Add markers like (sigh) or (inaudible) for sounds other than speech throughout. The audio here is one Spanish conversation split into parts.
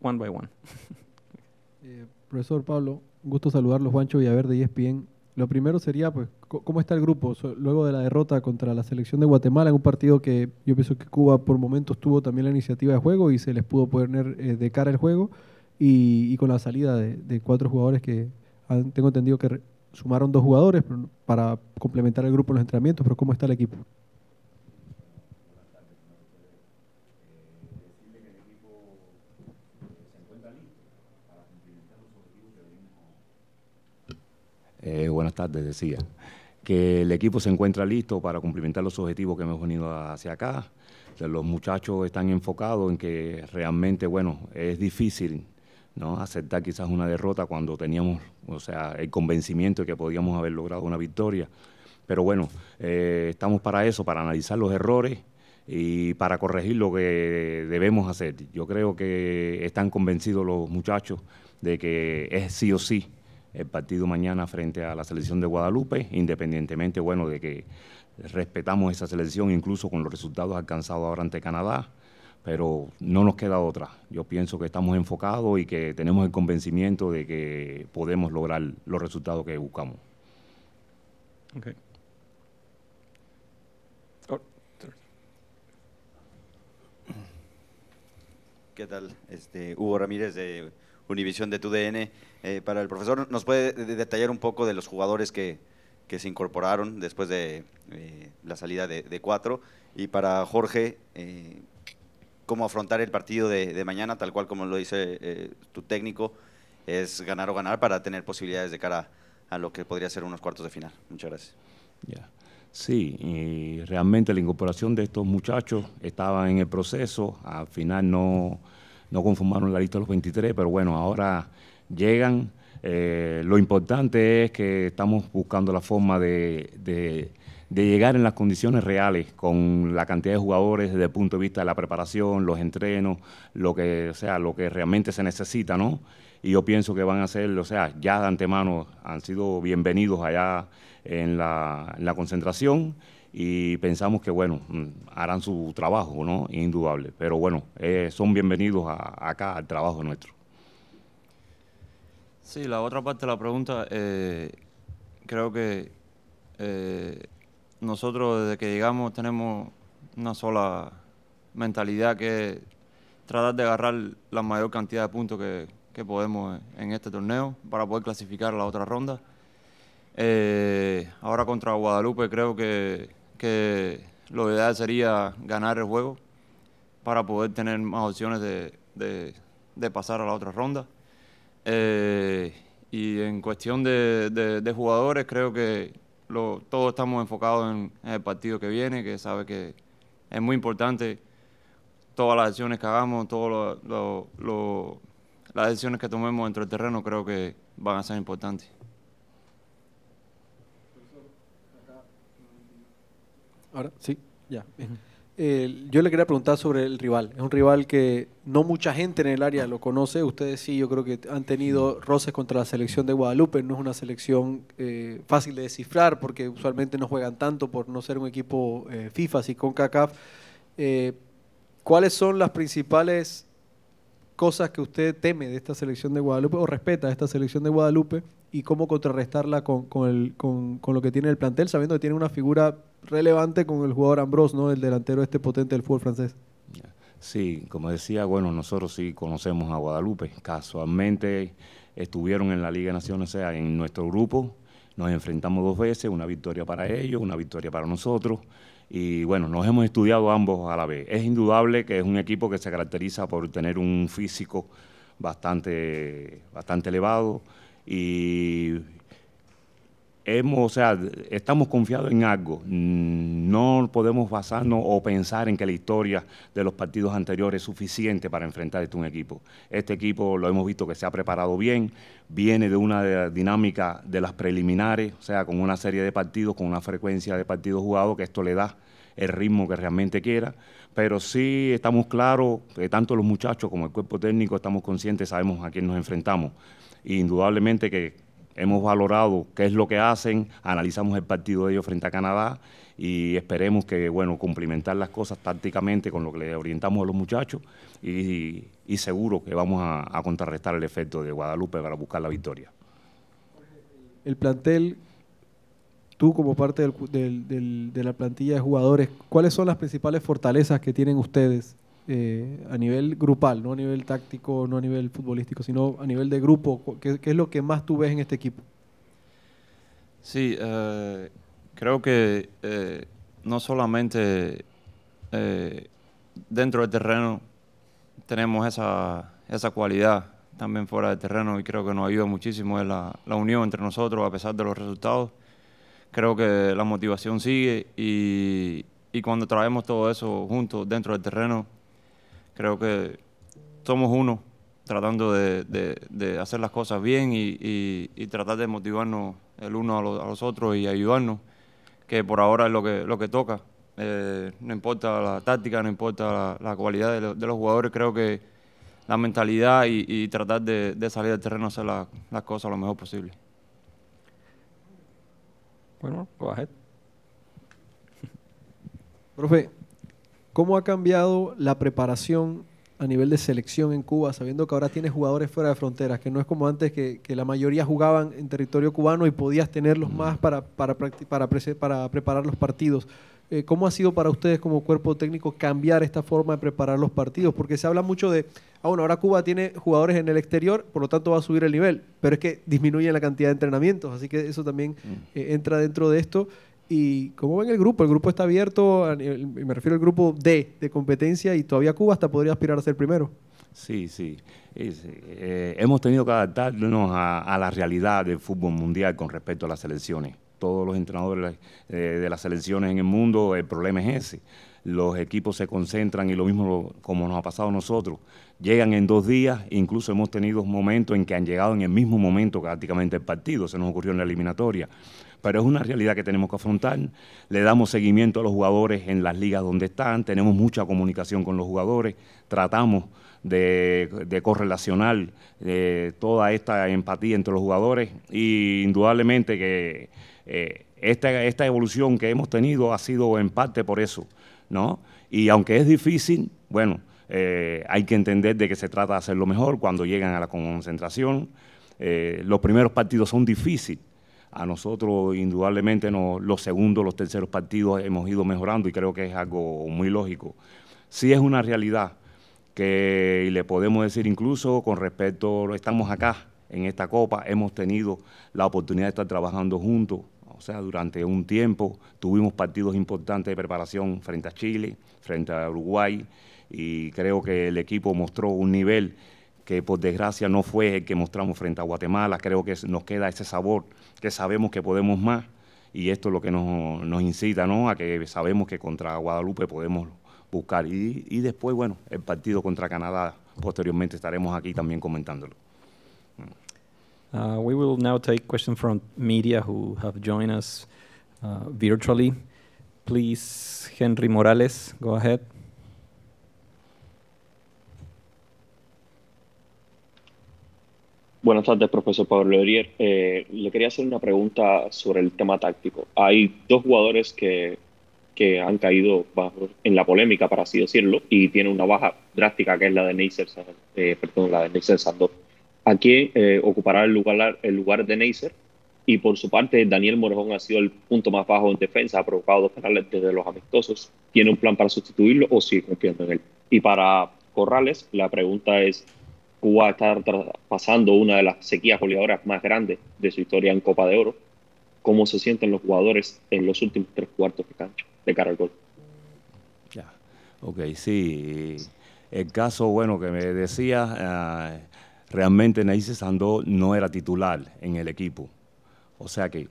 one by one. Eh, profesor Pablo, gusto saludarlo, Juancho Villaverde de ESPN. Lo primero sería, pues, ¿cómo está el grupo luego de la derrota contra la selección de Guatemala en un partido que yo pienso que Cuba por momentos tuvo también la iniciativa de juego y se les pudo poner eh, de cara el juego y, con la salida de, cuatro jugadores que tengo entendido que sumaron dos jugadores para complementar el grupo en los entrenamientos, pero ¿cómo está el equipo? buenas tardes, decía que el equipo se encuentra listo para cumplimentar los objetivos que hemos venido hacia acá. los muchachos están enfocados en que realmente, bueno, es difícil ¿no? aceptar quizás una derrota cuando teníamos, o sea, el convencimiento de que podíamos haber logrado una victoria. Pero bueno, eh, estamos para eso, para analizar los errores y para corregir lo que debemos hacer. Yo creo que están convencidos los muchachos de que es sí o sí el partido mañana frente a la selección de Guadalupe, independientemente, bueno, de que respetamos esa selección incluso con los resultados alcanzados ahora ante Canadá, pero no nos queda otra. Yo pienso que estamos enfocados y que tenemos el convencimiento de que podemos lograr los resultados que buscamos. ¿Qué tal? Este, Hugo Ramírez de Univisión de tu DN. Eh, para el profesor, ¿nos puede detallar un poco de los jugadores que, se incorporaron después de eh, la salida de, cuatro? Y para Jorge, eh, ¿cómo afrontar el partido de, mañana, tal cual como lo dice tu técnico? Es ganar o ganar para tener posibilidades de cara a lo que podría ser unos cuartos de final. Muchas gracias. Sí, y realmente la incorporación de estos muchachos estaba en el proceso, al final no no conformaron la lista de los 23, pero bueno, ahora llegan. Eh, lo importante es que estamos buscando la forma de, llegar en las condiciones reales con la cantidad de jugadores desde el punto de vista de la preparación, los entrenos, lo que, sea, lo que realmente se necesita, ¿no? Y yo pienso que van a ser, o sea, ya de antemano han sido bienvenidos allá en la, en la concentración y pensamos que, bueno, mm, harán su trabajo, ¿no? Indudable. Pero bueno, eh, son bienvenidos a, acá al trabajo nuestro. Sí, la otra parte de la pregunta, eh, creo que eh, nosotros desde que llegamos tenemos una sola mentalidad que es tratar de agarrar la mayor cantidad de puntos que, podemos en este torneo para poder clasificar a la otra ronda. ahora contra Guadalupe creo que que lo ideal sería ganar el juego para poder tener más opciones de, pasar a la otra ronda. Eh, y en cuestión de, jugadores, creo que lo, todos estamos enfocados en, el partido que viene, que sabe que es muy importante todas las acciones que hagamos, todas las decisiones que tomemos dentro del terreno, creo que van a ser importantes. Ahora, sí, ya. yo le quería preguntar sobre el rival. Es un rival que no mucha gente en el área lo conoce. Ustedes sí, yo creo que han tenido roces contra la selección de Guadalupe. No es una selección eh, fácil de descifrar porque usualmente no juegan tanto por no ser un equipo eh, FIFA, así con CACAF. Eh, ¿Cuáles son las principales cosas que usted teme de esta selección de Guadalupe o respeta de esta selección de Guadalupe y cómo contrarrestarla con, con, el, con, lo que tiene el plantel, sabiendo que tiene una figura relevante con el jugador Ambrose, ¿no? el delantero este potente del fútbol francés. Sí, como decía, bueno, nosotros sí conocemos a Guadalupe. Casualmente estuvieron en la Liga de Naciones, o sea, en nuestro grupo. Nos enfrentamos dos veces, una victoria para ellos, una victoria para nosotros. Y bueno, nos hemos estudiado ambos a la vez. Es indudable que es un equipo que se caracteriza por tener un físico bastante, bastante elevado, y hemos, o sea, estamos confiados en algo. No podemos basarnos o pensar en que la historia de los partidos anteriores es suficiente para enfrentar este un equipo. Este equipo lo hemos visto que se ha preparado bien, viene de una dinámica de las preliminares, o sea, con una serie de partidos, con una frecuencia de partidos jugados, que esto le da el ritmo que realmente quiera pero sí estamos claros, que tanto los muchachos como el cuerpo técnico estamos conscientes, sabemos a quién nos enfrentamos. indudablemente que hemos valorado qué es lo que hacen, analizamos el partido de ellos frente a Canadá y esperemos que, bueno, cumplimentar las cosas tácticamente con lo que le orientamos a los muchachos y, seguro que vamos a, a contrarrestar el efecto de Guadalupe para buscar la victoria. El plantel tú como parte de la plantilla de jugadores, ¿cuáles son las principales fortalezas que tienen ustedes eh, a nivel grupal, no a nivel táctico, no a nivel futbolístico, sino a nivel de grupo? ¿Qué, es lo que más tú ves en este equipo? Sí, eh, creo que eh, no solamente dentro del terreno tenemos esa, cualidad también fuera del terreno y creo que nos ayuda muchísimo la unión entre nosotros a pesar de los resultados creo que la motivación sigue y, cuando traemos todo eso juntos dentro del terreno, creo que somos uno tratando de, hacer las cosas bien y, tratar de motivarnos el uno a, los otros y ayudarnos, que por ahora es lo que, lo que toca. Eh, no importa la táctica, no importa la, cualidad de, los jugadores, creo que la mentalidad y, tratar de, salir del terreno a hacer las cosas lo mejor posible. Bueno, go ahead. (laughs) Profe, ¿cómo ha cambiado la preparación a nivel de selección en Cuba, sabiendo que ahora tienes jugadores fuera de fronteras, que no es como antes que, la mayoría jugaban en territorio cubano y podías tenerlos más mm. para, para, para, para preparar los partidos? Eh, ¿Cómo ha sido para ustedes como cuerpo técnico cambiar esta forma de preparar los partidos? Porque se habla mucho de ah, ahora Cuba tiene jugadores en el exterior, por lo tanto va a subir el nivel, pero es que disminuye la cantidad de entrenamientos, así que eso también mm. eh, entra dentro de esto. ¿Y como ven el grupo? El grupo está abierto, me refiero al grupo D de competencia y todavía Cuba hasta podría aspirar a ser primero. Sí, sí. Eh, hemos tenido que adaptarnos a, la realidad del fútbol mundial con respecto a las selecciones. Todos los entrenadores eh, de las selecciones en el mundo, el problema es ese. Los equipos se concentran y lo mismo como nos ha pasado a nosotros. Llegan en dos días, incluso hemos tenido momentos en que han llegado en el mismo momento prácticamente el partido, se nos ocurrió en la eliminatoria pero es una realidad que tenemos que afrontar. Le damos seguimiento a los jugadores en las ligas donde están, tenemos mucha comunicación con los jugadores, tratamos de, de correlacionar eh, toda esta empatía entre los jugadores y indudablemente que eh, esta, evolución que hemos tenido ha sido en parte por eso, ¿no? Y aunque es difícil, bueno, eh, hay que entender de que se trata de lo mejor cuando llegan a la concentración. los primeros partidos son difíciles, a nosotros, indudablemente, los segundos, los terceros partidos hemos ido mejorando y creo que es algo muy lógico. si es una realidad que y le podemos decir incluso con respecto, estamos acá en esta copa, hemos tenido la oportunidad de estar trabajando juntos, o sea, durante un tiempo tuvimos partidos importantes de preparación frente a Chile, frente a Uruguay, y creo que el equipo mostró un nivel que por desgracia no fue el que mostramos frente a Guatemala, creo que nos queda ese sabor, que sabemos que podemos más, y esto es lo que nos, incita ¿no? a que sabemos que contra Guadalupe podemos buscar. Y, después, bueno, el partido contra Canadá, posteriormente estaremos aquí también comentándolo. Uh, we will now take questions from media who have joined us uh, virtually. Please, Henry Morales, go ahead. Buenas tardes, profesor Pablo Herrier. Eh, le quería hacer una pregunta sobre el tema táctico. Hay dos jugadores que que han caído bajo, en la polémica, para así decirlo, y tiene una baja drástica que es la de Neisser, eh, perdón, la de Aquí eh, ocupará el lugar, el lugar de Neisser y por su parte Daniel Morejón ha sido el punto más bajo en defensa, ha provocado dos penales desde los amistosos. ¿Tiene un plan para sustituirlo o sigue confiando en él? Y para Corrales, la pregunta es, Cuba está pasando una de las sequías goleadoras más grandes de su historia en Copa de Oro. ¿Cómo se sienten los jugadores en los últimos tres cuartos de cancha? de cara Ya, ok, sí. El caso, bueno, que me decía, eh, realmente Naice Sandó no era titular en el equipo. O sea que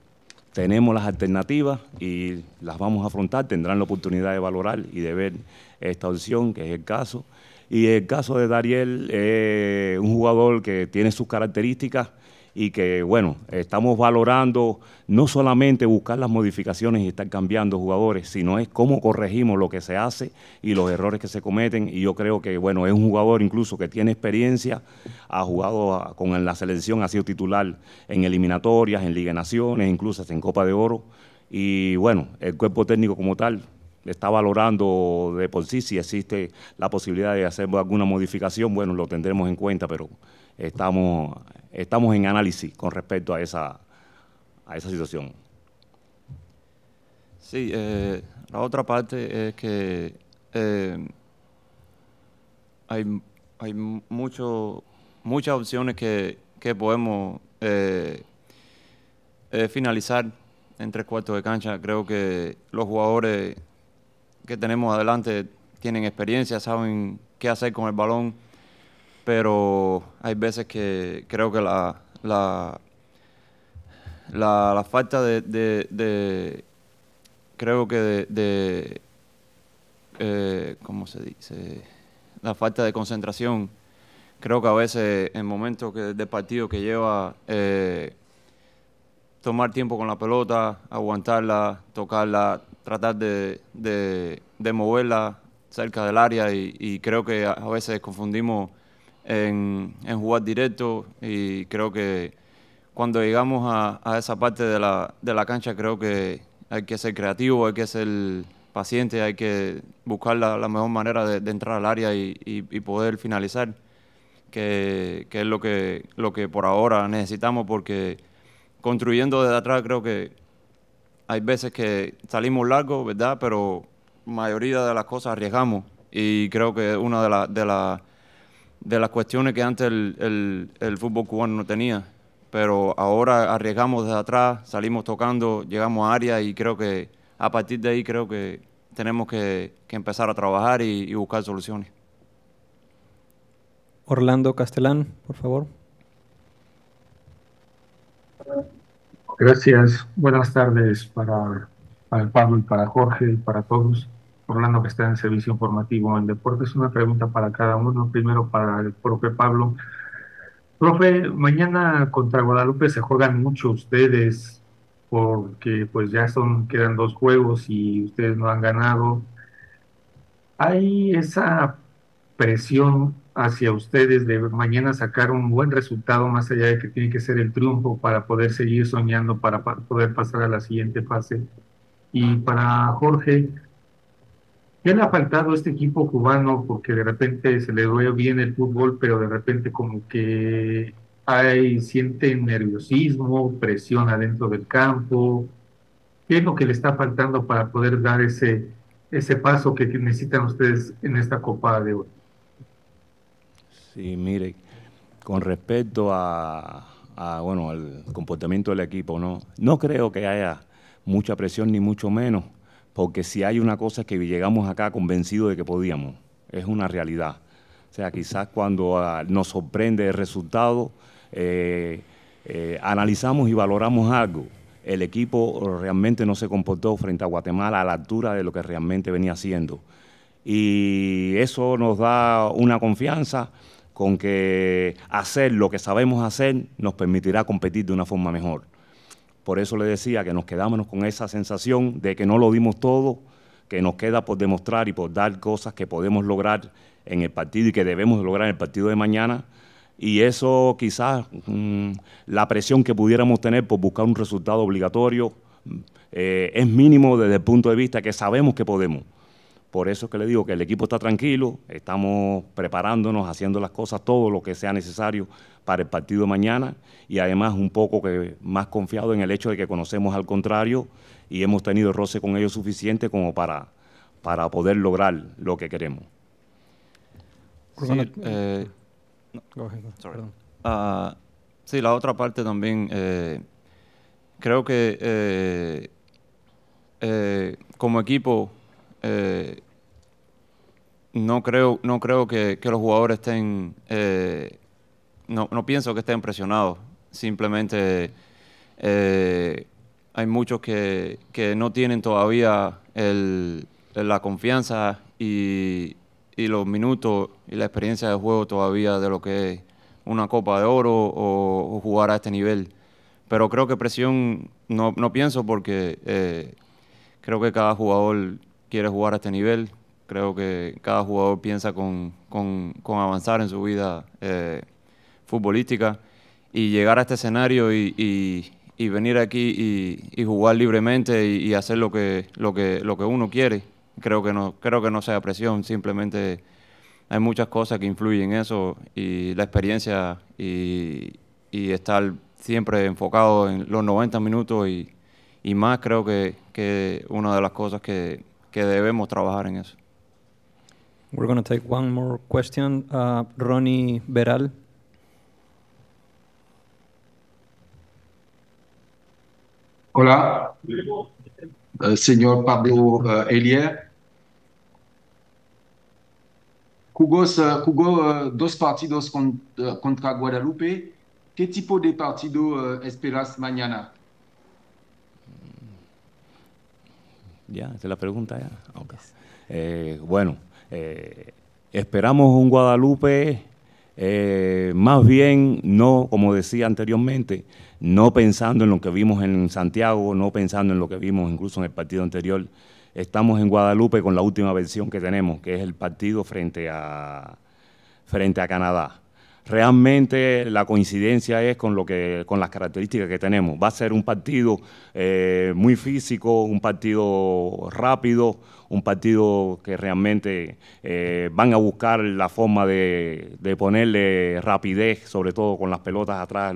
tenemos las alternativas y las vamos a afrontar, tendrán la oportunidad de valorar y de ver esta opción, que es el caso. Y el caso de Dariel, eh, un jugador que tiene sus características, y que, bueno, estamos valorando no solamente buscar las modificaciones y estar cambiando jugadores, sino es cómo corregimos lo que se hace y los errores que se cometen. Y yo creo que, bueno, es un jugador incluso que tiene experiencia, ha jugado ah, con la selección, ha sido titular en eliminatorias, en Liga de Naciones, incluso en Copa de Oro. Y bueno, el cuerpo técnico como tal está valorando de por sí si existe la posibilidad de hacer alguna modificación, bueno, lo tendremos en cuenta, pero estamos estamos en análisis con respecto a esa, a esa situación. Sí, eh, la otra parte es que eh, hay, mucho, muchas opciones que, podemos eh, finalizar en tres cuartos de cancha. Creo que los jugadores que tenemos adelante tienen experiencia, saben qué hacer con el balón pero hay veces que creo que la, la, falta de, creo que de, eh, ¿cómo se dice? La falta de concentración, creo que a veces en momentos de partido que lleva... Eh, tomar tiempo con la pelota, aguantarla, tocarla, tratar de, de, moverla cerca del área y, creo que a veces confundimos en, jugar directo y creo que cuando llegamos a, esa parte de la, cancha creo que hay que ser creativo, hay que ser paciente, hay que buscar la, mejor manera de, entrar al área y, poder finalizar, que, es lo que, lo que por ahora necesitamos porque construyendo desde atrás creo que hay veces que salimos largos, ¿verdad? Pero mayoría de las cosas arriesgamos y creo que una de, las de las cuestiones que antes el, el, fútbol cubano no tenía. Pero ahora arriesgamos desde atrás, salimos tocando, llegamos a área y creo que a partir de ahí creo que tenemos que, empezar a trabajar y, buscar soluciones. Orlando Castellán, por favor. Gracias. Buenas tardes para, para Pablo para Jorge y para todos. Orlando que está en servicio informativo en deportes. Una pregunta para cada uno. Primero para el profe Pablo. Profe, mañana contra Guadalupe se juegan mucho ustedes porque pues ya son quedan dos juegos y ustedes no han ganado. Hay esa presión hacia ustedes de mañana sacar un buen resultado más allá de que tiene que ser el triunfo para poder seguir soñando para poder pasar a la siguiente fase. Y para Jorge, ¿Qué le ha faltado a este equipo cubano? Porque de repente se le ve bien el fútbol, pero de repente como que hay, siente nerviosismo, presión adentro del campo. ¿Qué es lo que le está faltando para poder dar ese, ese paso que necesitan ustedes en esta Copa de hoy? Sí, mire, con respecto a bueno, al comportamiento del equipo, no, no creo que haya mucha presión ni mucho menos porque si hay una cosa es que llegamos acá convencidos de que podíamos, es una realidad. O sea, quizás cuando ah, nos sorprende el resultado, eh, eh, analizamos y valoramos algo. El equipo realmente no se comportó frente a Guatemala a la altura de lo que realmente venía haciendo. Y eso nos da una confianza con que hacer lo que sabemos hacer nos permitirá competir de una forma mejor. Por eso le decía que nos quedámonos con esa sensación de que no lo dimos todo, que nos queda por demostrar y por dar cosas que podemos lograr en el partido y que debemos lograr en el partido de mañana. Y eso quizás mm, la presión que pudiéramos tener por buscar un resultado obligatorio eh, es mínimo desde el punto de vista que sabemos que podemos. Por eso es que le digo que el equipo está tranquilo, estamos preparándonos, haciendo las cosas, todo lo que sea necesario para el partido de mañana y además un poco más confiado en el hecho de que conocemos al contrario y hemos tenido roce con ellos suficiente como para, para poder lograr lo que queremos. Sí, eh, ah, la otra parte también, eh, creo que eh, como equipo eh, no creo, no creo que, los jugadores estén, eh, no, pienso que estén presionados, simplemente eh, hay muchos que, no tienen todavía la confianza y, los minutos y la experiencia de juego todavía de lo que es una Copa de Oro o, jugar a este nivel. Pero creo que presión no, no pienso porque creo que cada jugador quiere jugar a este nivel. Creo que cada jugador piensa con, avanzar en su vida eh, futbolística y llegar a este escenario y, venir aquí y, jugar libremente y, hacer lo que, lo, que, lo que uno quiere. Creo que, no, creo que no sea presión, simplemente hay muchas cosas que influyen en eso y la experiencia y, estar siempre enfocado en los 90 minutos y, más creo que, que una de las cosas que, que debemos trabajar en eso. We're going take one more question. Uh, Ronnie Beral. Hola, uh, señor Pablo uh, Elier. Jugó, dos partidos contra Guadalupe. ¿Qué tipo de partido esperas mañana? Ya, esa es la pregunta ya. Okay. Eh, bueno, eh, esperamos un Guadalupe eh, más bien no, como decía anteriormente, no pensando en lo que vimos en Santiago, no pensando en lo que vimos incluso en el partido anterior. Estamos en Guadalupe con la última versión que tenemos, que es el partido frente frente a Canadá. Realmente la coincidencia es con, lo que, con las características que tenemos. Va a ser un partido eh, muy físico, un partido rápido, un partido que realmente eh, van a buscar la forma de, ponerle rapidez, sobre todo con las pelotas atrás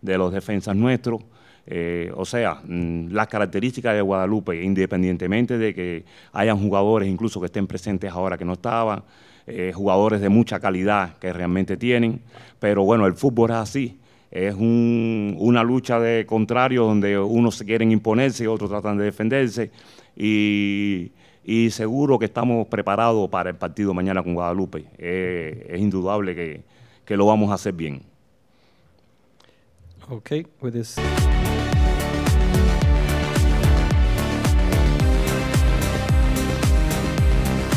de los defensas nuestros. Eh, o sea, mm, las características de Guadalupe, independientemente de que hayan jugadores incluso que estén presentes ahora que no estaban, eh, jugadores de mucha calidad que realmente tienen, pero bueno, el fútbol es así. Es una lucha de contrario donde unos quieren imponerse y otros tratan de defenderse. Y, seguro que estamos preparados para el partido mañana con Guadalupe. Eh, es indudable que, lo vamos a hacer bien. Okay, with